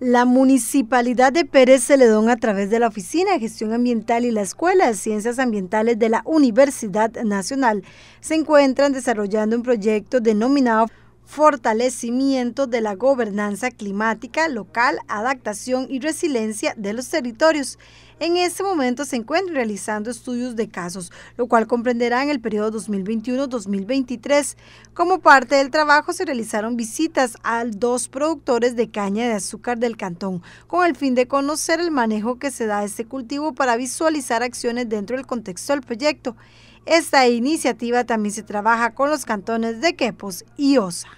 La Municipalidad de Pérez Celedón a través de la Oficina de Gestión Ambiental y la Escuela de Ciencias Ambientales de la Universidad Nacional se encuentran desarrollando un proyecto denominado fortalecimiento de la gobernanza climática local, adaptación y resiliencia de los territorios. En este momento se encuentran realizando estudios de casos, lo cual comprenderá en el periodo 2021-2023. Como parte del trabajo se realizaron visitas a dos productores de caña de azúcar del cantón, con el fin de conocer el manejo que se da a este cultivo para visualizar acciones dentro del contexto del proyecto. Esta iniciativa también se trabaja con los cantones de Quepos y Osa.